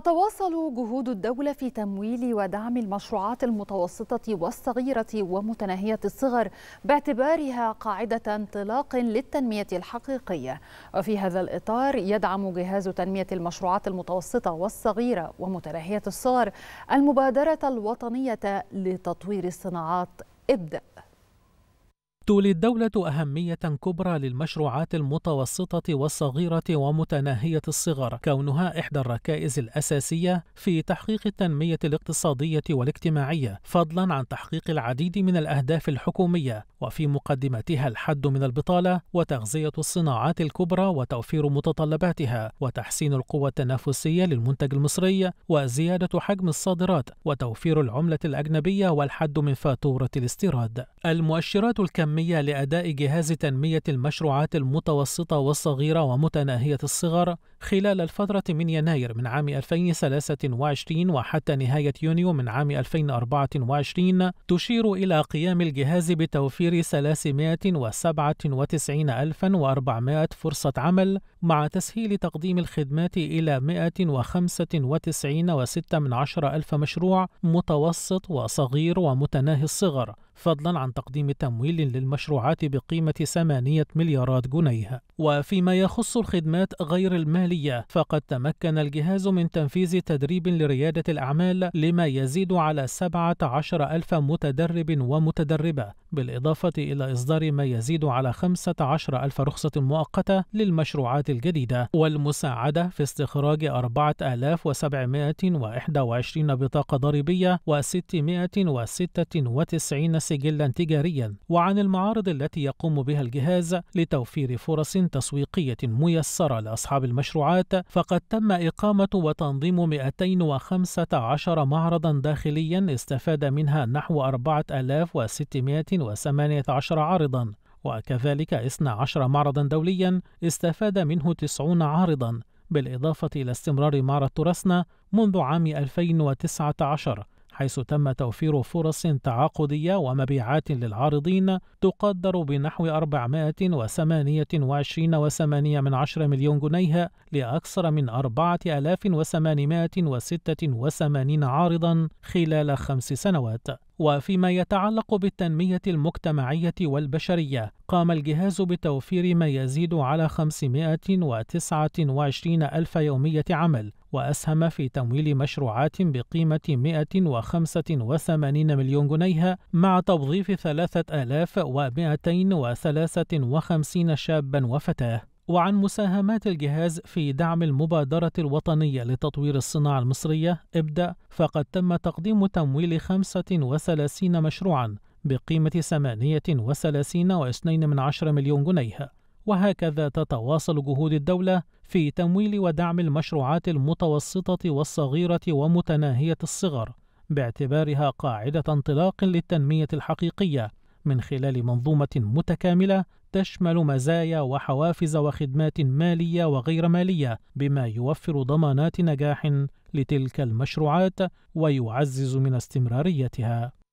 تتواصل جهود الدولة في تمويل ودعم المشروعات المتوسطة والصغيرة ومتناهية الصغر باعتبارها قاعدة انطلاق للتنمية الحقيقية وفي هذا الإطار يدعم جهاز تنمية المشروعات المتوسطة والصغيرة ومتناهية الصغر المبادرة الوطنية لتطوير الصناعات ابدأ تولي الدولة أهمية كبرى للمشروعات المتوسطة والصغيرة ومتناهية الصغر كونها إحدى الركائز الأساسية في تحقيق التنمية الاقتصادية والاجتماعية فضلا عن تحقيق العديد من الأهداف الحكومية وفي مقدمتها الحد من البطاله وتغذيه الصناعات الكبرى وتوفير متطلباتها وتحسين القوه التنافسيه للمنتج المصري وزياده حجم الصادرات وتوفير العمله الاجنبيه والحد من فاتوره الاستيراد. المؤشرات الكميه لاداء جهاز تنميه المشروعات المتوسطه والصغيره ومتناهيه الصغر خلال الفتره من يناير من عام 2023 وحتى نهايه يونيو من عام 2024 تشير الى قيام الجهاز بتوفير توفير 397400 فرصة عمل مع تسهيل تقديم الخدمات إلى 195.6 ألف مشروع متوسط وصغير ومتناهي الصغر فضلا عن تقديم تمويل للمشروعات بقيمة 8 مليارات جنيه وفيما يخص الخدمات غير المالية فقد تمكن الجهاز من تنفيذ تدريب لريادة الأعمال لما يزيد على 17 ألف متدرب ومتدربة بالإضافة إلى إصدار ما يزيد على 15 ألف رخصة مؤقتة للمشروعات الجديدة والمساعدة في استخراج 4721 بطاقة ضريبية و696 سجلا تجاريا وعن المعارض التي يقوم بها الجهاز لتوفير فرص تسويقية ميسرة لأصحاب المشروعات فقد تم إقامة وتنظيم 215 معرضا داخليا استفاد منها نحو 4600 118 عارضا وكذلك 12 معرضا دوليا استفاد منه 90 عارضا بالإضافة إلى استمرار معرض ترسنا منذ عام 2019 حيث تم توفير فرص تعاقدية ومبيعات للعارضين تقدر بنحو 428.8 مليون جنيه لأكثر من 4886 عارضا خلال خمس سنوات وفيما يتعلق بالتنمية المجتمعية والبشرية قام الجهاز بتوفير ما يزيد على 529 ألف يومية عمل وأسهم في تمويل مشروعات بقيمة 185 مليون جنيه مع توظيف 3253 شابا وفتاة وعن مساهمات الجهاز في دعم المبادرة الوطنية لتطوير الصناعة المصرية ابدأ فقد تم تقديم تمويل 35 مشروعا بقيمة 38.2 مليون جنيه وهكذا تتواصل جهود الدولة في تمويل ودعم المشروعات المتوسطة والصغيرة ومتناهية الصغر باعتبارها قاعدة انطلاق للتنمية الحقيقية من خلال منظومة متكاملة تشمل مزايا وحوافز وخدمات مالية وغير مالية بما يوفر ضمانات نجاح لتلك المشروعات ويعزز من استمراريتها